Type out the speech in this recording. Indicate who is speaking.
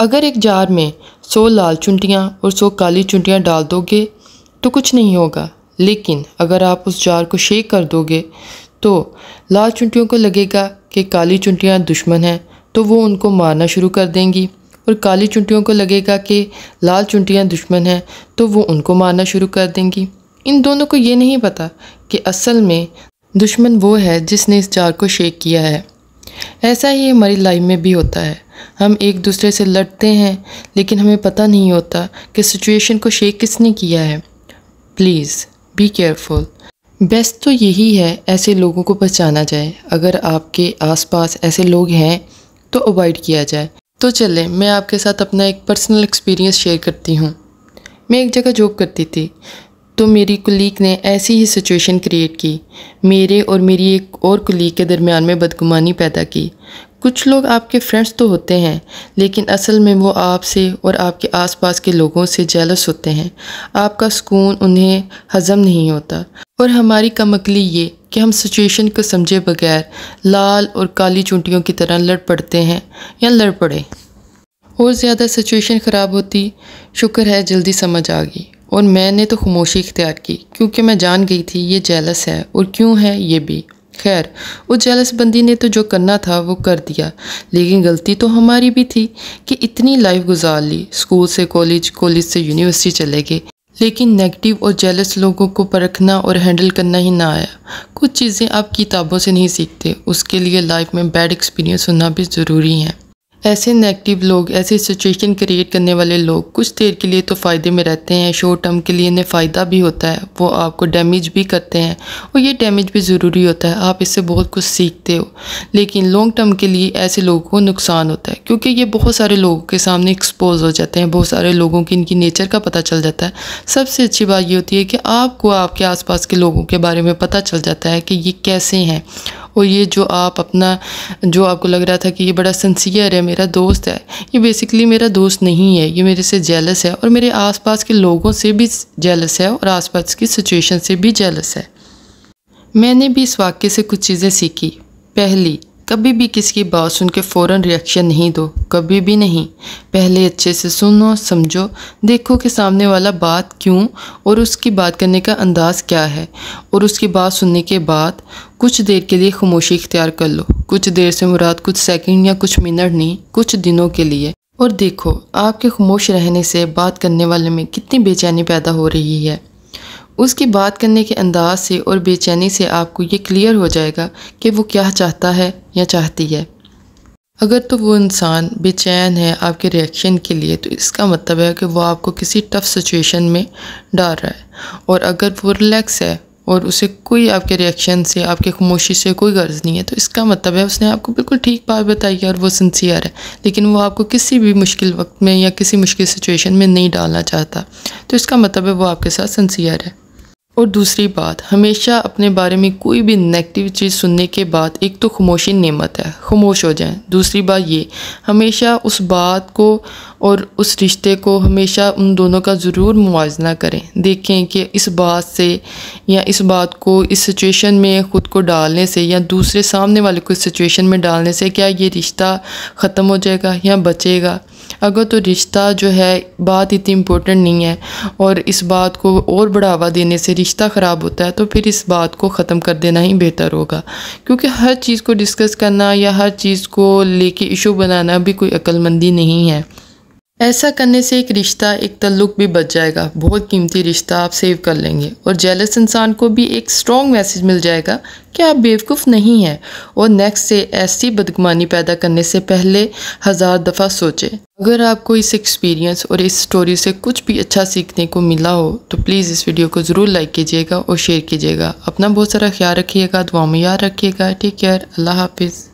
Speaker 1: अगर एक जार में सौ लाल चुंटियाँ और सौ काली चुंटियाँ डाल दोगे तो कुछ नहीं होगा लेकिन अगर आप उस जार को शेक कर दोगे तो लाल चुंटियों को लगेगा कि काली चुंटियाँ दुश्मन हैं तो वो उनको मारना शुरू कर देंगी और काली चुंटियों को लगेगा कि लाल चुंटियाँ दुश्मन हैं तो वो उनको मारना शुरू कर देंगी इन दोनों को ये नहीं पता कि असल में दुश्मन वो है जिसने इस जार को शेक किया है ऐसा ही हमारी लाइफ में भी होता है हम एक दूसरे से लड़ते हैं लेकिन हमें पता नहीं होता कि सिचुएशन को शेक किसने किया है प्लीज़ बी केयरफुल बेस्ट तो यही है ऐसे लोगों को पहचाना जाए अगर आपके आसपास ऐसे लोग हैं तो अवॉइड किया जाए तो चले मैं आपके साथ अपना एक पर्सनल एक्सपीरियंस शेयर करती हूँ मैं एक जगह जॉब करती थी तो मेरी कुलीग ने ऐसी ही सिचुएशन क्रिएट की मेरे और मेरी एक और कुलीग के दरमियान में बदगुमानी पैदा की कुछ लोग आपके फ्रेंड्स तो होते हैं लेकिन असल में वो आपसे और आपके आसपास के लोगों से जेलस होते हैं आपका सुकून उन्हें हज़म नहीं होता और हमारी कमकली ये कि हम सिचुएशन को समझे बगैर लाल और काली चूंटियों की तरह लड़ पड़ते हैं या लड़ पड़े और ज़्यादा सिचुएशन ख़राब होती शुक्र है जल्दी समझ आ गई और मैंने तो खामोशी इख्तियार की क्योंकि मैं जान गई थी ये जेलस है और क्यों है ये भी खैर उस जेलस बंदी ने तो जो करना था वो कर दिया लेकिन गलती तो हमारी भी थी कि इतनी लाइफ गुजार ली स्कूल से कॉलेज कॉलेज से यूनिवर्सिटी चले गए लेकिन नेगेटिव और जेलस लोगों को परखना और हैंडल करना ही ना आया कुछ चीज़ें आप किताबों से नहीं सीखते उसके लिए लाइफ में बैड एक्सपीरियंस होना भी ज़रूरी है ऐसे नेगेटिव लोग ऐसे सिचुएशन क्रिएट करने वाले लोग कुछ देर के लिए तो फ़ायदे में रहते हैं शॉर्ट टर्म के लिए इन्हें फ़ायदा भी होता है वो आपको डैमेज भी करते हैं और ये डैमेज भी ज़रूरी होता है आप इससे बहुत कुछ सीखते हो लेकिन लॉन्ग टर्म के लिए ऐसे लोगों को नुकसान होता है क्योंकि ये बहुत सारे लोगों के सामने एक्सपोज हो जाते हैं बहुत सारे लोगों की इनकी नेचर का पता चल जाता है सबसे अच्छी बात ये होती है कि आपको आपके आस के लोगों के बारे में पता चल जाता है कि ये कैसे हैं और ये जो आप अपना जो आपको लग रहा था कि ये बड़ा सन्सियर है मेरा दोस्त है ये बेसिकली मेरा दोस्त नहीं है ये मेरे से जेलस है और मेरे आसपास के लोगों से भी जेलस है और आसपास की सिचुएशन से भी जेलस है मैंने भी इस वाक्य से कुछ चीज़ें सीखी पहली कभी भी किसी की बात सुन के फ़ौर रिएक्शन नहीं दो कभी भी नहीं पहले अच्छे से सुनो समझो देखो कि सामने वाला बात क्यों और उसकी बात करने का अंदाज़ क्या है और उसकी बात सुनने के बाद कुछ देर के लिए खामोशी इख्तियार कर लो कुछ देर से मुराद कुछ सेकंड या कुछ मिनट नहीं कुछ दिनों के लिए और देखो आपके खामोश रहने से बात करने वाले में कितनी बेचैनी पैदा हो रही है उसकी बात करने के अंदाज से और बेचैनी से आपको ये क्लियर हो जाएगा कि वो क्या चाहता है या चाहती है अगर तो वो इंसान बेचैन है आपके रिएक्शन के लिए तो इसका मतलब है कि वो आपको किसी टफ सिचुएशन में डाल रहा है और अगर वो रिलैक्स है और उसे कोई आपके रिएक्शन से आपके खामोशी से कोई गर्ज नहीं है तो इसका मतलब है उसने आपको बिल्कुल ठीक बात बताई है और वो सिंसियर है लेकिन वो आपको किसी भी मुश्किल वक्त में या किसी मुश्किल सिचुएशन में नहीं डालना चाहता तो इसका मतलब है वो आपके साथ सिंसियर है और दूसरी बात हमेशा अपने बारे में कोई भी नेगेटिव चीज़ सुनने के बाद एक तो खामोशी नेमत है खामोश हो जाएं दूसरी बात ये हमेशा उस बात को और उस रिश्ते को हमेशा उन दोनों का ज़रूर मुवजना करें देखें कि इस बात से या इस बात को इस सिचुएशन में ख़ुद को डालने से या दूसरे सामने वाले को इस सिचुएशन में डालने से क्या ये रिश्ता ख़त्म हो जाएगा या बचेगा अगर तो रिश्ता जो है बात इतनी इम्पोर्टेंट नहीं है और इस बात को और बढ़ावा देने से रिश्ता ख़राब होता है तो फिर इस बात को ख़त्म कर देना ही बेहतर होगा क्योंकि हर चीज़ को डिस्कस करना या हर चीज़ को लेके इशू बनाना भी कोई अक्लमंदी नहीं है ऐसा करने से एक रिश्ता एक तल्लुक भी बच जाएगा बहुत कीमती रिश्ता आप सेव कर लेंगे और जेलस इंसान को भी एक स्ट्रॉन्ग मैसेज मिल जाएगा कि आप बेवकूफ़ नहीं हैं और नेक्स्ट से ऐसी बदगुमानी पैदा करने से पहले हज़ार दफ़ा सोचें अगर आपको इस एक्सपीरियंस और इस स्टोरी से कुछ भी अच्छा सीखने को मिला हो तो प्लीज़ इस वीडियो को ज़रूर लाइक कीजिएगा और शेयर कीजिएगा अपना बहुत सारा ख्याल रखिएगा दुआ में याद रखिएगा टेक केयर अल्लाह हाफिज़